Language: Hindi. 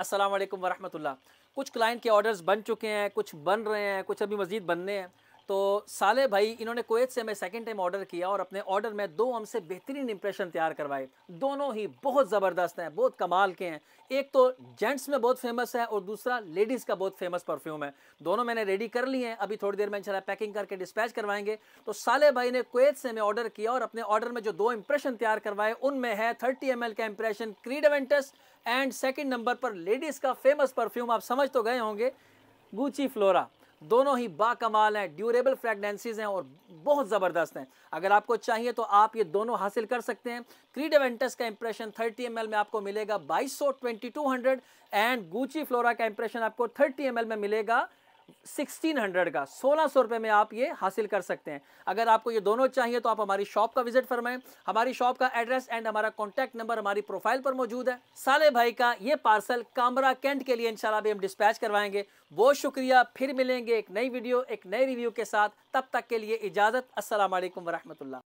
असलम वरहमल्ला कुछ क्लाइंट के ऑर्डर्स बन चुके हैं कुछ बन रहे हैं कुछ अभी मज़ीद बनने हैं तो साले भाई इन्होंने कोवैत से हमें सेकेंड टाइम ऑर्डर किया और अपने ऑर्डर में दो हमसे बेहतरीन इंप्रेशन तैयार करवाए दोनों ही बहुत ज़बरदस्त हैं बहुत कमाल के हैं एक तो जेंट्स में बहुत फेमस है और दूसरा लेडीज़ का बहुत फेमस परफ्यूम है दोनों मैंने रेडी कर लिए हैं अभी थोड़ी देर में इंशाल्लाह पैकिंग करके डिस्पैच करवाएंगे तो साले भाई ने कोवैत से हमें ऑर्डर किया और अपने ऑर्डर में जो दो इंप्रेशन तैयार करवाए उनमें है थर्टी एम का impression Creed Aventus and second number पर लेडीज़ का फेमस परफ्यूम आप समझ तो गए होंगे गूची फ्लोरा दोनों ही बाकमाल हैं ड्यूरेबल फ्रेगनेंसीज हैं और बहुत ज़बरदस्त हैं अगर आपको चाहिए तो आप ये दोनों हासिल कर सकते हैं एवेंटस का इंप्रेशन 30 एम में आपको मिलेगा बाईस सौ एंड गूची फ्लोरा का इंप्रेशन आपको 30 एम में मिलेगा सिक्सटीन हंड्रेड का सोलह सौ रुपये में आप ये हासिल कर सकते हैं अगर आपको ये दोनों चाहिए तो आप हमारी शॉप का विजिट फरमाएं हमारी शॉप का एड्रेस एंड हमारा कॉन्टैक्ट नंबर हमारी प्रोफाइल पर मौजूद है साले भाई का ये पार्सल कामरा कैंट के लिए इंशाल्लाह भी हम डिस्पैच करवाएंगे बहुत शुक्रिया फिर मिलेंगे एक नई वीडियो एक नए रिव्यू के साथ तब तक के लिए इजाज़त असल वरहमल